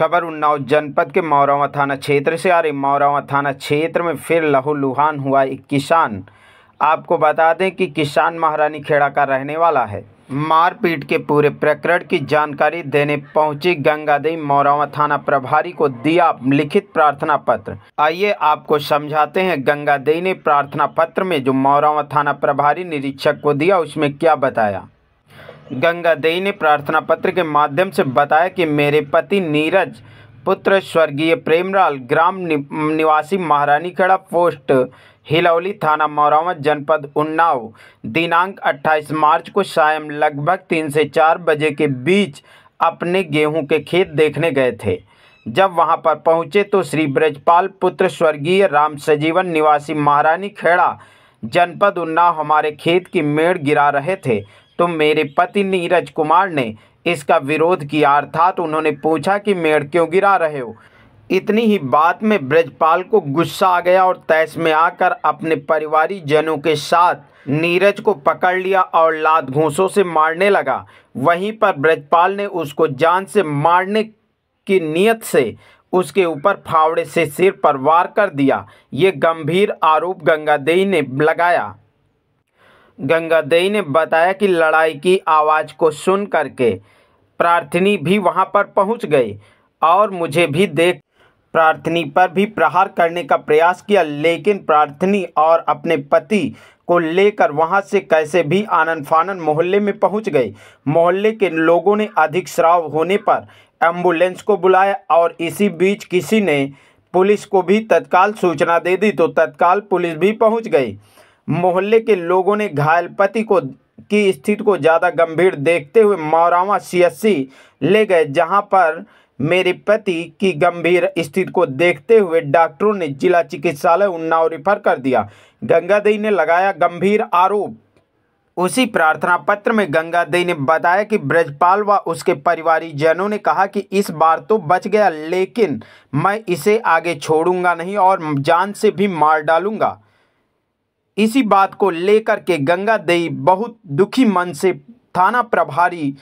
खबर उन्नाव जनपद के मौरावा थाना क्षेत्र से आ रही मौरावा थाना क्षेत्र में फिर लुहान हुआ एक किसान आपको बता दें कि किसान महारानी खेड़ा का रहने वाला है मारपीट के पूरे प्रकरण की जानकारी देने पहुंची गंगादेवी मौरावा थाना प्रभारी को दिया लिखित प्रार्थना पत्र आइए आपको समझाते हैं गंगादेवी ने प्रार्थना पत्र में जो मौरावा थाना प्रभारी निरीक्षक को दिया उसमें क्या बताया गंगा गंगादेई ने प्रार्थना पत्र के माध्यम से बताया कि मेरे पति नीरज पुत्र स्वर्गीय प्रेमलाल ग्राम निवासी महारानी खड़ा पोस्ट हिलौली थाना मौरावत जनपद उन्नाव दिनांक 28 मार्च को शायम लगभग तीन से चार बजे के बीच अपने गेहूं के खेत देखने गए थे जब वहां पर पहुंचे तो श्री ब्रजपाल पुत्र स्वर्गीय राम सजीवन निवासी महारानी खेड़ा जनपद उन्नाव हमारे खेत की मेड़ गिरा रहे थे तो मेरे पति नीरज कुमार ने इसका विरोध किया अर्थात उन्होंने पूछा कि मेड़ क्यों गिरा रहे हो इतनी ही बात में ब्रजपाल को गुस्सा आ गया और तैश में आकर अपने परिवारी जनों के साथ नीरज को पकड़ लिया और लात घूसों से मारने लगा वहीं पर ब्रजपाल ने उसको जान से मारने की नीयत से उसके ऊपर फावड़े से सिर पर वार कर दिया ये गंभीर आरोप गंगादेई ने लगाया गंगादेई ने बताया कि लड़ाई की आवाज़ को सुन करके प्रार्थनी भी वहां पर पहुंच गई और मुझे भी देख प्रार्थनी पर भी प्रहार करने का प्रयास किया लेकिन प्रार्थनी और अपने पति को लेकर वहां से कैसे भी आनंद फानन मोहल्ले में पहुंच गए मोहल्ले के लोगों ने अधिक श्राव होने पर एम्बुलेंस को बुलाया और इसी बीच किसी ने पुलिस को भी तत्काल सूचना दे दी तो तत्काल पुलिस भी पहुंच गई मोहल्ले के लोगों ने घायल पति को की स्थिति को ज़्यादा गंभीर देखते हुए मौरावा सीएससी ले गए जहां पर मेरे पति की गंभीर स्थिति को देखते हुए डॉक्टरों ने जिला चिकित्सालय उन्नाव रिफर कर दिया दई ने लगाया गंभीर आरोप उसी प्रार्थना पत्र में दई ने बताया कि ब्रजपाल व उसके जनों ने कहा कि इस बार तो बच गया लेकिन मैं इसे आगे छोड़ूंगा नहीं और जान से भी मार डालूंगा इसी बात को लेकर के गंगा देई बहुत दुखी मन से थाना प्रभारी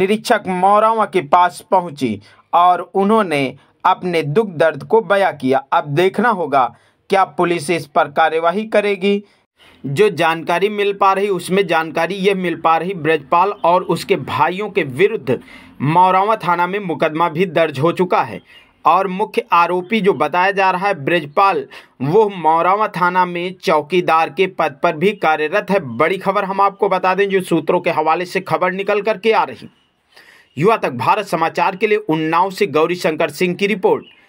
निरीक्षक मौरावा के पास पहुंची और उन्होंने अपने दुख दर्द को बयां किया अब देखना होगा क्या पुलिस इस पर कार्यवाही करेगी जो जानकारी मिल पा रही उसमें जानकारी यह मिल पा रही ब्रजपाल और उसके भाइयों के विरुद्ध मौरावा थाना में मुकदमा भी दर्ज हो चुका है और मुख्य आरोपी जो बताया जा रहा है ब्रजपाल वो मौरावा थाना में चौकीदार के पद पर भी कार्यरत है बड़ी खबर हम आपको बता दें जो सूत्रों के हवाले से खबर निकल करके आ रही युवा तक भारत समाचार के लिए उन्नाव से गौरी शंकर सिंह की रिपोर्ट